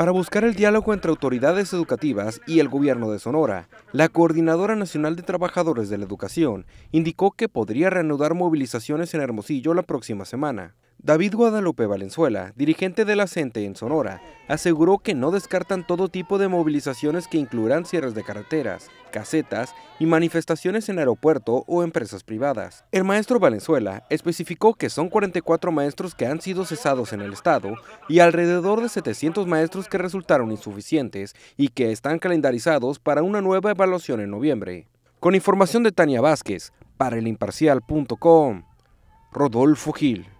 para buscar el diálogo entre autoridades educativas y el gobierno de Sonora. La Coordinadora Nacional de Trabajadores de la Educación indicó que podría reanudar movilizaciones en Hermosillo la próxima semana. David Guadalupe Valenzuela, dirigente de la CENTE en Sonora, aseguró que no descartan todo tipo de movilizaciones que incluirán cierres de carreteras, casetas y manifestaciones en aeropuerto o empresas privadas. El maestro Valenzuela especificó que son 44 maestros que han sido cesados en el estado y alrededor de 700 maestros que resultaron insuficientes y que están calendarizados para una nueva evaluación en noviembre. Con información de Tania Vázquez, para el Rodolfo Gil.